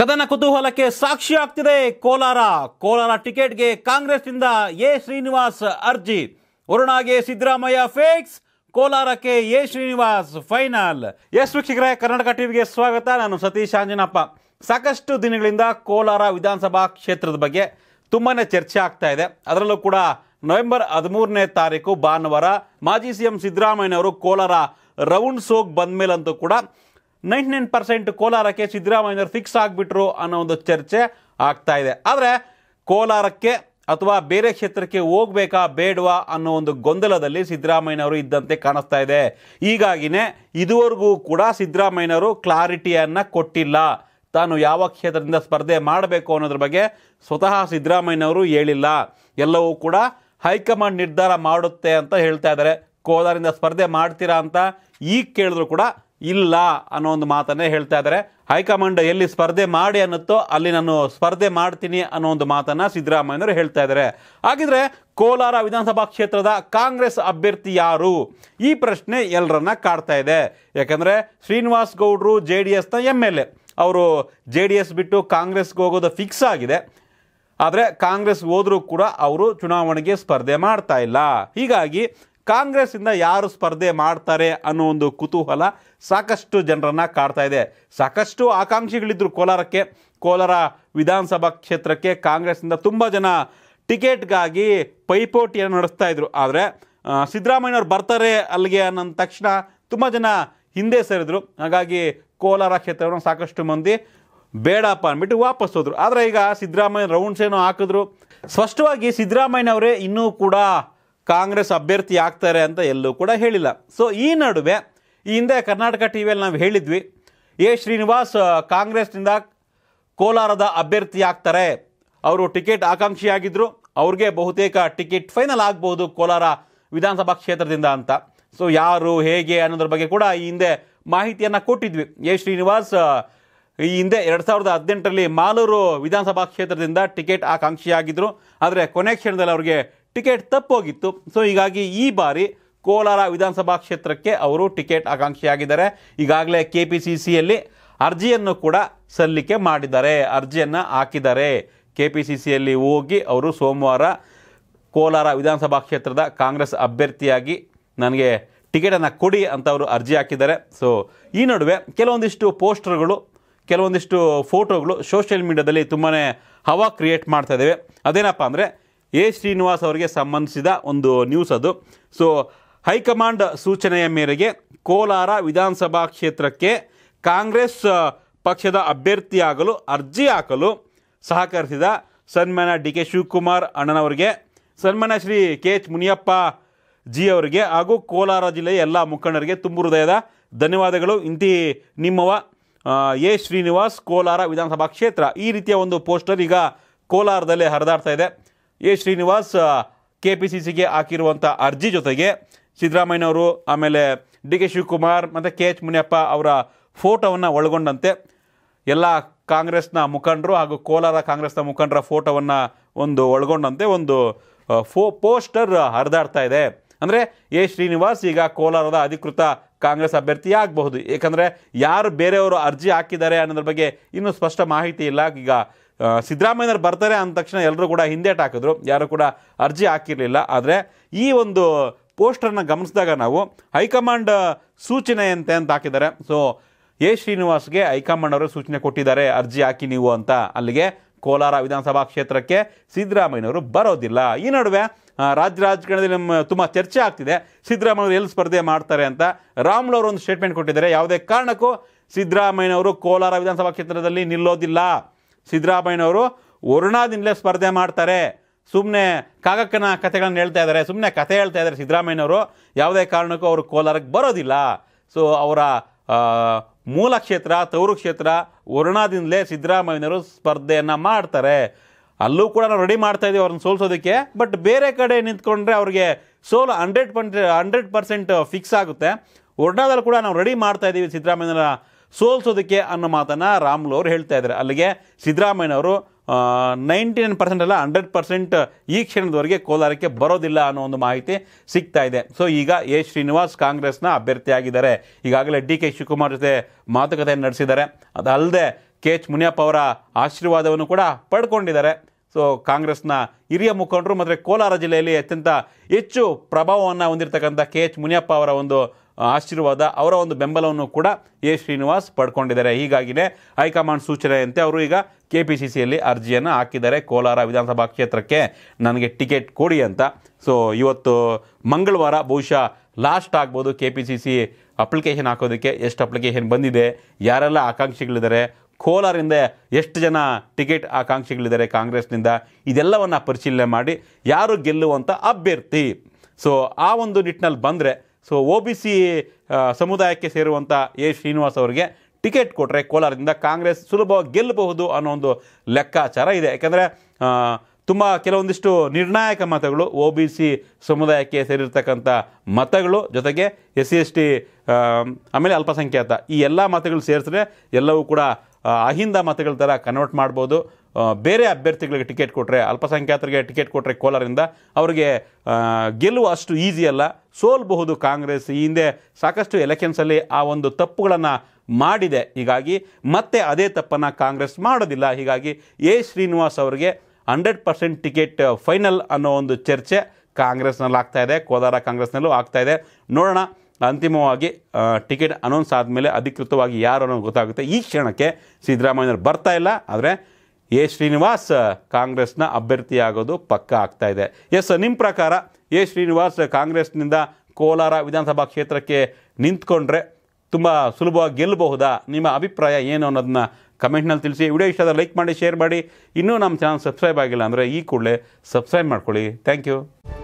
ಕದನ ಕುತೂಹಲಕ್ಕೆ ಸಾಕ್ಷಿ ಆಗ್ತಿದೆ ಕೋಲಾರ ಕೋಲಾರ ಟಿಕೆಟ್ಗೆ ಕಾಂಗ್ರೆಸ್ನಿಂದ ಎ ಶ್ರೀನಿವಾಸ್ ಅರ್ಜಿ ವರುಣಾಗೆ ಸಿದ್ದರಾಮಯ್ಯ ಫೇಕ್ಸ್ ಕೋಲಾರಕ್ಕೆ ಎ ಶ್ರೀನಿವಾಸ್ ಫೈನಲ್ ಎಸ್ ವೀಕ್ಷಕರೇ ಕರ್ನಾಟಕ ಟಿವಿಗೆ ಸ್ವಾಗತ ನಾನು ಸತೀಶ್ ಆಂಜನಪ್ಪ ಸಾಕಷ್ಟು ದಿನಗಳಿಂದ ಕೋಲಾರ ವಿಧಾನಸಭಾ ಕ್ಷೇತ್ರದ ಬಗ್ಗೆ ತುಂಬಾ ಚರ್ಚೆ ಆಗ್ತಾ ಇದೆ ಅದರಲ್ಲೂ ಕೂಡ ನವೆಂಬರ್ ಹದಿಮೂರನೇ ತಾರೀಕು ಭಾನುವಾರ ಮಾಜಿ ಸಿ ಎಂ ಸಿದ್ದರಾಮಯ್ಯನವರು ಕೋಲಾರ ರೌಂಡ್ ಸೋಗ್ ಬಂದ ಮೇಲಂತೂ ಕೂಡ ನೈಂಟಿ ನೈನ್ ಪರ್ಸೆಂಟ್ ಕೋಲಾರಕ್ಕೆ ಸಿದ್ದರಾಮಯ್ಯ ಫಿಕ್ಸ್ ಆಗಿಬಿಟ್ರು ಅನ್ನೋ ಒಂದು ಚರ್ಚೆ ಆಗ್ತಾ ಇದೆ ಆದರೆ ಕೋಲಾರಕ್ಕೆ ಅಥವಾ ಬೇರೆ ಕ್ಷೇತ್ರಕ್ಕೆ ಹೋಗ್ಬೇಕಾ ಬೇಡವಾ ಅನ್ನೋ ಒಂದು ಗೊಂದಲದಲ್ಲಿ ಸಿದ್ದರಾಮಯ್ಯವರು ಇದ್ದಂತೆ ಕಾಣಿಸ್ತಾ ಇದೆ ಹೀಗಾಗಿನೇ ಇದುವರೆಗೂ ಕೂಡ ಸಿದ್ದರಾಮಯ್ಯವರು ಕ್ಲಾರಿಟಿಯನ್ನು ಕೊಟ್ಟಿಲ್ಲ ತಾನು ಯಾವ ಕ್ಷೇತ್ರದಿಂದ ಸ್ಪರ್ಧೆ ಮಾಡಬೇಕು ಅನ್ನೋದ್ರ ಬಗ್ಗೆ ಸ್ವತಃ ಸಿದ್ದರಾಮಯ್ಯವರು ಹೇಳಿಲ್ಲ ಎಲ್ಲವೂ ಕೂಡ ಹೈಕಮಾಂಡ್ ನಿರ್ಧಾರ ಮಾಡುತ್ತೆ ಅಂತ ಹೇಳ್ತಾ ಇದ್ದಾರೆ ಕೋಲಾರಿಂದ ಸ್ಪರ್ಧೆ ಮಾಡ್ತೀರಾ ಅಂತ ಈಗ ಕೇಳಿದ್ರು ಕೂಡ ಇಲ್ಲ ಅನ್ನೋ ಒಂದು ಮಾತನ್ನೇ ಹೇಳ್ತಾ ಇದ್ದಾರೆ ಹೈಕಮಾಂಡ್ ಎಲ್ಲಿ ಸ್ಪರ್ಧೆ ಮಾಡಿ ಅನ್ನುತ್ತೋ ಅಲ್ಲಿ ನಾನು ಸ್ಪರ್ಧೆ ಮಾಡ್ತೀನಿ ಅನ್ನೋ ಒಂದು ಮಾತನ್ನು ಸಿದ್ದರಾಮಯ್ಯನವರು ಹೇಳ್ತಾ ಇದ್ದಾರೆ ಹಾಗಿದ್ರೆ ಕೋಲಾರ ವಿಧಾನಸಭಾ ಕ್ಷೇತ್ರದ ಕಾಂಗ್ರೆಸ್ ಅಭ್ಯರ್ಥಿ ಯಾರು ಈ ಪ್ರಶ್ನೆ ಎಲ್ಲರನ್ನ ಕಾಡ್ತಾ ಇದೆ ಯಾಕಂದರೆ ಶ್ರೀನಿವಾಸ್ ಗೌಡ್ರು ಜೆ ಡಿ ಎಸ್ನ ಎಮ್ ಎಲ್ ಎ ಅವರು ಜೆ ಡಿ ಎಸ್ ಬಿಟ್ಟು ಕಾಂಗ್ರೆಸ್ಗೆ ಹೋಗೋದು ಫಿಕ್ಸ್ ಆಗಿದೆ ಆದರೆ ಕಾಂಗ್ರೆಸ್ ಹೋದರೂ ಕೂಡ ಅವರು ಚುನಾವಣೆಗೆ ಸ್ಪರ್ಧೆ ಮಾಡ್ತಾ ಇಲ್ಲ ಹೀಗಾಗಿ ಕಾಂಗ್ರೆಸ್ಸಿಂದ ಯಾರು ಸ್ಪರ್ಧೆ ಮಾಡ್ತಾರೆ ಅನ್ನೋ ಒಂದು ಕುತೂಹಲ ಸಾಕಷ್ಟು ಜನರನ್ನು ಕಾಡ್ತಾ ಇದೆ ಸಾಕಷ್ಟು ಆಕಾಂಕ್ಷಿಗಳಿದ್ದರು ಕೋಲಾರಕ್ಕೆ ಕೋಲಾರ ವಿಧಾನಸಭಾ ಕ್ಷೇತ್ರಕ್ಕೆ ಕಾಂಗ್ರೆಸ್ಸಿಂದ ತುಂಬ ಜನ ಟಿಕೆಟ್ಗಾಗಿ ಪೈಪೋಟಿಯನ್ನು ನಡೆಸ್ತಾ ಇದ್ರು ಆದರೆ ಸಿದ್ದರಾಮಯ್ಯವ್ರು ಬರ್ತಾರೆ ಅಲ್ಲಿಗೆ ಅನ್ನೋ ತಕ್ಷಣ ತುಂಬ ಜನ ಹಿಂದೆ ಸೇರಿದ್ರು ಹಾಗಾಗಿ ಕೋಲಾರ ಕ್ಷೇತ್ರವನ್ನು ಸಾಕಷ್ಟು ಮಂದಿ ಬೇಡಪ್ಪ ಅಂದ್ಬಿಟ್ಟು ವಾಪಸ್ ಹೋದರು ಆದರೆ ಈಗ ಸಿದ್ದರಾಮಯ್ಯ ರೌಂಡ್ಸ್ ಏನೋ ಹಾಕಿದ್ರು ಸ್ಪಷ್ಟವಾಗಿ ಸಿದ್ದರಾಮಯ್ಯವರೇ ಇನ್ನೂ ಕೂಡ ಕಾಂಗ್ರೆಸ್ ಅಭ್ಯರ್ಥಿ ಆಗ್ತಾರೆ ಅಂತ ಎಲ್ಲೂ ಕೂಡ ಹೇಳಿಲ್ಲ ಸೊ ಈ ನಡುವೆ ಈ ಹಿಂದೆ ಕರ್ನಾಟಕ ಟಿ ವಿಯಲ್ಲಿ ನಾವು ಹೇಳಿದ್ವಿ ಎ ಶ್ರೀನಿವಾಸ್ ಕಾಂಗ್ರೆಸ್ನಿಂದ ಕೋಲಾರದ ಅಭ್ಯರ್ಥಿ ಆಗ್ತಾರೆ ಅವರು ಟಿಕೆಟ್ ಆಕಾಂಕ್ಷಿಯಾಗಿದ್ದರು ಅವ್ರಿಗೆ ಬಹುತೇಕ ಟಿಕೆಟ್ ಫೈನಲ್ ಆಗ್ಬೋದು ಕೋಲಾರ ವಿಧಾನಸಭಾ ಕ್ಷೇತ್ರದಿಂದ ಅಂತ ಸೊ ಯಾರು ಹೇಗೆ ಅನ್ನೋದ್ರ ಬಗ್ಗೆ ಕೂಡ ಈ ಹಿಂದೆ ಮಾಹಿತಿಯನ್ನು ಕೊಟ್ಟಿದ್ವಿ ಎ ಶ್ರೀನಿವಾಸ್ ಈ ಹಿಂದೆ ಎರಡು ಸಾವಿರದ ಹದಿನೆಂಟರಲ್ಲಿ ಮಾಲೂರು ವಿಧಾನಸಭಾ ಕ್ಷೇತ್ರದಿಂದ ಟಿಕೆಟ್ ಆಕಾಂಕ್ಷಿಯಾಗಿದ್ದರು ಆದರೆ ಕೊನೆ ಕ್ಷಣದಲ್ಲಿ ಅವ್ರಿಗೆ ಟಿಕೆಟ್ ತಪ್ಪೋಗಿತ್ತು ಸೊ ಹೀಗಾಗಿ ಈ ಬಾರಿ ಕೋಲಾರ ವಿಧಾನಸಭಾ ಕ್ಷೇತ್ರಕ್ಕೆ ಅವರು ಟಿಕೆಟ್ ಆಕಾಂಕ್ಷಿಯಾಗಿದ್ದಾರೆ ಈಗಾಗಲೇ ಕೆ ಪಿ ಸಿ ಸಿಯಲ್ಲಿ ಅರ್ಜಿಯನ್ನು ಕೂಡ ಸಲ್ಲಿಕೆ ಮಾಡಿದ್ದಾರೆ ಅರ್ಜಿಯನ್ನು ಹಾಕಿದ್ದಾರೆ ಕೆ ಪಿ ಸಿ ಸಿಯಲ್ಲಿ ಹೋಗಿ ಅವರು ಸೋಮವಾರ ಕೋಲಾರ ವಿಧಾನಸಭಾ ಕ್ಷೇತ್ರದ ಕಾಂಗ್ರೆಸ್ ಅಭ್ಯರ್ಥಿಯಾಗಿ ನನಗೆ ಟಿಕೆಟನ್ನು ಕೊಡಿ ಅಂತ ಅವರು ಅರ್ಜಿ ಹಾಕಿದ್ದಾರೆ ಸೊ ಈ ನಡುವೆ ಕೆಲವೊಂದಿಷ್ಟು ಪೋಸ್ಟರ್ಗಳು ಕೆಲವೊಂದಿಷ್ಟು ಫೋಟೋಗಳು ಸೋಷಿಯಲ್ ಮೀಡಿಯಾದಲ್ಲಿ ತುಂಬಾ ಹವಾ ಕ್ರಿಯೇಟ್ ಮಾಡ್ತಾ ಇದ್ದೇವೆ ಅದೇನಪ್ಪ ಅಂದರೆ ಎ ಶ್ರೀನಿವಾಸ್ ಅವರಿಗೆ ಸಂಬಂಧಿಸಿದ ಒಂದು ನ್ಯೂಸ್ ಅದು ಸೊ ಹೈಕಮಾಂಡ್ ಸೂಚನೆಯ ಮೇರೆಗೆ ಕೋಲಾರ ವಿಧಾನಸಭಾ ಕ್ಷೇತ್ರಕ್ಕೆ ಕಾಂಗ್ರೆಸ್ ಪಕ್ಷದ ಅಭ್ಯರ್ಥಿಯಾಗಲು ಅರ್ಜಿ ಹಾಕಲು ಸಹಕರಿಸಿದ ಸನ್ಮಾನ ಡಿ ಕೆ ಶಿವಕುಮಾರ್ ಅಣ್ಣನವರಿಗೆ ಸನ್ಮಾನ ಶ್ರೀ ಕೆ ಎಚ್ ಮುನಿಯಪ್ಪ ಜಿ ಅವರಿಗೆ ಹಾಗೂ ಕೋಲಾರ ಜಿಲ್ಲೆಯ ಎಲ್ಲ ಮುಖಂಡರಿಗೆ ತುಂಬು ಹೃದಯದ ಧನ್ಯವಾದಗಳು ಇಂತಿ ನಿಮ್ಮವ ಎ ಶ್ರೀನಿವಾಸ್ ಕೋಲಾರ ವಿಧಾನಸಭಾ ಕ್ಷೇತ್ರ ಈ ರೀತಿಯ ಒಂದು ಪೋಸ್ಟರ್ ಈಗ ಕೋಲಾರದಲ್ಲಿ ಹರಿದಾಡ್ತಾ ಇದೆ A Srinivas K P C ಸಿಗೆ ಹಾಕಿರುವಂಥ ಅರ್ಜಿ ಜೊತೆಗೆ ಸಿದ್ದರಾಮಯ್ಯನವರು ಆಮೇಲೆ ಡಿ ಕೆ ಶಿವಕುಮಾರ್ ಮತ್ತು ಕೆ ಎಚ್ ಮುನಿಯಪ್ಪ ಅವರ ಫೋಟೋವನ್ನು ಒಳಗೊಂಡಂತೆ ಎಲ್ಲ ಕಾಂಗ್ರೆಸ್ನ ಮುಖಂಡರು ಹಾಗೂ ಕೋಲಾರ ಕಾಂಗ್ರೆಸ್ನ ಮುಖಂಡರ ಫೋಟೋವನ್ನು ಒಂದು ಒಳಗೊಂಡಂತೆ ಒಂದು ಫೋ ಪೋಸ್ಟರ್ ಹರಿದಾಡ್ತಾ ಇದೆ ಅಂದರೆ ಎ ಶ್ರೀನಿವಾಸ್ ಈಗ ಕೋಲಾರದ ಅಧಿಕೃತ ಕಾಂಗ್ರೆಸ್ ಅಭ್ಯರ್ಥಿ ಆಗಬಹುದು ಏಕೆಂದರೆ ಯಾರು ಬೇರೆಯವರು ಅರ್ಜಿ ಹಾಕಿದ್ದಾರೆ ಅನ್ನೋದ್ರ ಬಗ್ಗೆ ಇನ್ನೂ ಸ್ಪಷ್ಟ ಮಾಹಿತಿ ಇಲ್ಲ ಈಗ ಸಿದ್ದರಾಮಯ್ಯನವ್ರು ಬರ್ತಾರೆ ಅಂದ ತಕ್ಷಣ ಎಲ್ಲರೂ ಕೂಡ ಹಿಂದೇಟ್ ಹಾಕಿದ್ರು ಯಾರು ಕೂಡ ಅರ್ಜಿ ಹಾಕಿರಲಿಲ್ಲ ಆದರೆ ಈ ಒಂದು ಪೋಸ್ಟರನ್ನು ಗಮನಿಸಿದಾಗ ನಾವು ಹೈಕಮಾಂಡ್ ಸೂಚನೆಯಂತೆ ಅಂತ ಹಾಕಿದ್ದಾರೆ ಸೊ ಎ ಶ್ರೀನಿವಾಸ್ಗೆ ಹೈಕಮಾಂಡ್ ಅವರು ಸೂಚನೆ ಕೊಟ್ಟಿದ್ದಾರೆ ಅರ್ಜಿ ಹಾಕಿ ನೀವು ಅಂತ ಅಲ್ಲಿಗೆ ಕೋಲಾರ ವಿಧಾನಸಭಾ ಕ್ಷೇತ್ರಕ್ಕೆ ಸಿದ್ದರಾಮಯ್ಯನವರು ಬರೋದಿಲ್ಲ ಈ ನಡುವೆ ರಾಜ್ಯ ರಾಜಕಾರಣದಲ್ಲಿ ನಮ್ಮ ತುಂಬ ಚರ್ಚೆ ಆಗ್ತಿದೆ ಸಿದ್ದರಾಮಯ್ಯವರು ಎಲ್ಲಿ ಸ್ಪರ್ಧೆ ಮಾಡ್ತಾರೆ ಅಂತ ಅವರು ಒಂದು ಸ್ಟೇಟ್ಮೆಂಟ್ ಕೊಟ್ಟಿದ್ದಾರೆ ಯಾವುದೇ ಕಾರಣಕ್ಕೂ ಸಿದ್ದರಾಮಯ್ಯನವರು ಕೋಲಾರ ವಿಧಾನಸಭಾ ಕ್ಷೇತ್ರದಲ್ಲಿ ನಿಲ್ಲೋದಿಲ್ಲ ಸಿದ್ದರಾಮಯ್ಯನವರು ವರುಣಾದಿಂದಲೇ ಸ್ಪರ್ಧೆ ಮಾಡ್ತಾರೆ ಸುಮ್ಮನೆ ಕಾಗಕ್ಕನ ಕಥೆಗಳನ್ನ ಹೇಳ್ತಾ ಇದ್ದಾರೆ ಸುಮ್ಮನೆ ಕಥೆ ಹೇಳ್ತಾ ಇದ್ದಾರೆ ಸಿದ್ದರಾಮಯ್ಯನವರು ಯಾವುದೇ ಕಾರಣಕ್ಕೂ ಅವರು ಕೋಲಾರಕ್ಕೆ ಬರೋದಿಲ್ಲ ಸೊ ಅವರ ಮೂಲ ಕ್ಷೇತ್ರ ತವರು ಕ್ಷೇತ್ರ ವರುಣಾದಿಂದಲೇ ಸಿದ್ದರಾಮಯ್ಯನವರು ಸ್ಪರ್ಧೆಯನ್ನು ಮಾಡ್ತಾರೆ ಅಲ್ಲೂ ಕೂಡ ನಾವು ರೆಡಿ ಮಾಡ್ತಾ ಇದ್ದೀವಿ ಅವ್ರನ್ನ ಸೋಲ್ಸೋದಕ್ಕೆ ಬಟ್ ಬೇರೆ ಕಡೆ ನಿಂತ್ಕೊಂಡ್ರೆ ಅವ್ರಿಗೆ ಸೋಲು hundred percent hundred percent fix ಆಗುತ್ತೆ ವರ್ಣಾದಲ್ಲಿ ಕೂಡ ನಾವು ರೆಡಿ ಮಾಡ್ತಾ ಇದ್ದೀವಿ ಸಿದ್ದರಾಮಯ್ಯನ ಸೋಲ್ಸೋದಕ್ಕೆ ಅನ್ನೋ ಮಾತನ್ನು ರಾಮುಲು ಅವರು ಹೇಳ್ತಾ ಇದ್ದಾರೆ ಅಲ್ಲಿಗೆ ಸಿದ್ದರಾಮಯ್ಯನವರು ನೈಂಟಿ ನೈನ್ ಪರ್ಸೆಂಟ್ ಅಲ್ಲ ಹಂಡ್ರೆಡ್ ಪರ್ಸೆಂಟ್ ಈ ಕ್ಷಣದವರೆಗೆ ಕೋಲಾರಕ್ಕೆ ಬರೋದಿಲ್ಲ ಅನ್ನೋ ಒಂದು ಮಾಹಿತಿ ಸಿಗ್ತಾ ಇದೆ ಸೊ ಈಗ ಎ ಶ್ರೀನಿವಾಸ್ ಕಾಂಗ್ರೆಸ್ನ ಅಭ್ಯರ್ಥಿಯಾಗಿದ್ದಾರೆ ಈಗಾಗಲೇ ಡಿ ಕೆ ಶಿವಕುಮಾರ್ ಜೊತೆ ಮಾತುಕತೆ ನಡೆಸಿದ್ದಾರೆ ಅದಲ್ಲದೆ ಕೆ ಎಚ್ ಮುನಿಯಪ್ಪ ಅವರ ಆಶೀರ್ವಾದವನ್ನು ಕೂಡ ಪಡ್ಕೊಂಡಿದ್ದಾರೆ ಸೊ ಕಾಂಗ್ರೆಸ್ನ ಹಿರಿಯ ಮುಖಂಡರು ಮತ್ತು ಕೋಲಾರ ಜಿಲ್ಲೆಯಲ್ಲಿ ಅತ್ಯಂತ ಹೆಚ್ಚು ಪ್ರಭಾವವನ್ನು ಹೊಂದಿರತಕ್ಕಂಥ ಕೆ ಎಚ್ ಮುನಿಯಪ್ಪ ಅವರ ಒಂದು ಆಶೀರ್ವಾದ ಅವರ ಒಂದು ಬೆಂಬಲವನ್ನು ಕೂಡ ಎ ಶ್ರೀನಿವಾಸ್ ಪಡ್ಕೊಂಡಿದ್ದಾರೆ ಹೀಗಾಗಿಯೇ ಹೈಕಮಾಂಡ್ ಸೂಚನೆಯಂತೆ ಅವರು ಈಗ ಕೆ ಪಿ ಸಿ ಸಿಯಲ್ಲಿ ಅರ್ಜಿಯನ್ನು ಹಾಕಿದ್ದಾರೆ ಕೋಲಾರ ವಿಧಾನಸಭಾ ಕ್ಷೇತ್ರಕ್ಕೆ ನನಗೆ ಟಿಕೆಟ್ ಕೊಡಿ ಅಂತ ಸೊ ಇವತ್ತು ಮಂಗಳವಾರ ಬಹುಶಃ ಲಾಸ್ಟ್ ಆಗ್ಬೋದು K P C C application ಹಾಕೋದಕ್ಕೆ ಎಷ್ಟು ಅಪ್ಲಿಕೇಶನ್ ಬಂದಿದೆ ಯಾರೆಲ್ಲ ಆಕಾಂಕ್ಷಿಗಳಿದ್ದಾರೆ ಕೋಲಾರಿಂದ ಎಷ್ಟು ಜನ ಟಿಕೆಟ್ ಆಕಾಂಕ್ಷಿಗಳಿದ್ದಾರೆ ಕಾಂಗ್ರೆಸ್ನಿಂದ ಇದೆಲ್ಲವನ್ನು ಪರಿಶೀಲನೆ ಮಾಡಿ ಯಾರು ಗೆಲ್ಲುವಂಥ ಅಭ್ಯರ್ಥಿ ಸೊ ಆ ಒಂದು ನಿಟ್ಟಿನಲ್ಲಿ ಬಂದರೆ ಸೊ ಒ ಬಿ ಸಿ ಸಮುದಾಯಕ್ಕೆ ಸೇರುವಂಥ ಎ ಶ್ರೀನಿವಾಸ್ ಅವರಿಗೆ ಟಿಕೆಟ್ ಕೊಟ್ಟರೆ ಕೋಲಾರದಿಂದ ಕಾಂಗ್ರೆಸ್ ಸುಲಭವಾಗಿ ಗೆಲ್ಲಬಹುದು ಅನ್ನೋ ಒಂದು ಲೆಕ್ಕಾಚಾರ ಇದೆ ಯಾಕೆಂದರೆ ತುಂಬ ಕೆಲವೊಂದಿಷ್ಟು ನಿರ್ಣಾಯಕ ಮತಗಳು ಒ ಬಿ ಸಿ ಸಮುದಾಯಕ್ಕೆ ಸೇರಿರ್ತಕ್ಕಂಥ ಮತಗಳು ಜೊತೆಗೆ ಎಸ್ ಸಿ ಎಸ್ ಟಿ ಆಮೇಲೆ ಅಲ್ಪಸಂಖ್ಯಾತ ಈ ಎಲ್ಲ ಮತಗಳು ಸೇರಿಸಿದ್ರೆ ಎಲ್ಲವೂ ಕೂಡ ಅಹಿಂದ ಮತಗಳ ಥರ ಕನ್ವರ್ಟ್ ಮಾಡ್ಬೋದು ಬೇರೆ ಅಭ್ಯರ್ಥಿಗಳಿಗೆ ಟಿಕೆಟ್ ಕೊಟ್ಟರೆ ಅಲ್ಪಸಂಖ್ಯಾತರಿಗೆ ಟಿಕೆಟ್ ಕೊಟ್ಟರೆ ಕೋಲಾರಿಂದ ಅವರಿಗೆ ಗೆಲ್ಲುವ ಅಷ್ಟು ಈಸಿ ಅಲ್ಲ ಸೋಲ್ಬಹುದು ಕಾಂಗ್ರೆಸ್ ಈ ಹಿಂದೆ ಸಾಕಷ್ಟು ಎಲೆಕ್ಷನ್ಸಲ್ಲಿ ಆ ಒಂದು ತಪ್ಪುಗಳನ್ನು ಮಾಡಿದೆ ಹೀಗಾಗಿ ಮತ್ತೆ ಅದೇ ತಪ್ಪನ್ನು ಕಾಂಗ್ರೆಸ್ ಮಾಡೋದಿಲ್ಲ ಹೀಗಾಗಿ ಎ ಶ್ರೀನಿವಾಸ್ ಅವರಿಗೆ ಹಂಡ್ರೆಡ್ ಪರ್ಸೆಂಟ್ ಟಿಕೆಟ್ ಫೈನಲ್ ಅನ್ನೋ ಒಂದು ಚರ್ಚೆ ಕಾಂಗ್ರೆಸ್ನಲ್ಲಿ ಆಗ್ತಾ ಇದೆ ಕೋಲಾರ ಕಾಂಗ್ರೆಸ್ನಲ್ಲೂ ಆಗ್ತಾ ಇದೆ ನೋಡೋಣ ಅಂತಿಮವಾಗಿ ಟಿಕೆಟ್ ಅನೌನ್ಸ್ ಆದಮೇಲೆ ಅಧಿಕೃತವಾಗಿ ಯಾರು ಅನ್ನೋ ಗೊತ್ತಾಗುತ್ತೆ ಈ ಕ್ಷಣಕ್ಕೆ ಸಿದ್ದರಾಮಯ್ಯವ್ರು ಬರ್ತಾ ಇಲ್ಲ ಆದರೆ ಎ ಶ್ರೀನಿವಾಸ್ ಕಾಂಗ್ರೆಸ್ನ ಅಭ್ಯರ್ಥಿಯಾಗೋದು ಪಕ್ಕ ಆಗ್ತಾ ಇದೆ ಎಸ್ ನಿಮ್ಮ ಪ್ರಕಾರ ಎ ಶ್ರೀನಿವಾಸ್ ಕಾಂಗ್ರೆಸ್ನಿಂದ ಕೋಲಾರ ವಿಧಾನಸಭಾ ಕ್ಷೇತ್ರಕ್ಕೆ ನಿಂತ್ಕೊಂಡ್ರೆ ತುಂಬ ಸುಲಭವಾಗಿ ಗೆಲ್ಲಬಹುದಾ ನಿಮ್ಮ ಅಭಿಪ್ರಾಯ ಏನು ಅನ್ನೋದನ್ನ ಕಮೆಂಟ್ನಲ್ಲಿ ತಿಳಿಸಿ ವಿಡಿಯೋ ಇಷ್ಟ ಲೈಕ್ ಮಾಡಿ ಶೇರ್ ಮಾಡಿ ಇನ್ನೂ ನಮ್ಮ ಚಾನಲ್ ಸಬ್ಸ್ಕ್ರೈಬ್ ಆಗಿಲ್ಲ ಅಂದರೆ ಈ ಕೂಡಲೇ ಸಬ್ಸ್ಕ್ರೈಬ್ ಮಾಡ್ಕೊಳ್ಳಿ ಥ್ಯಾಂಕ್ ಯು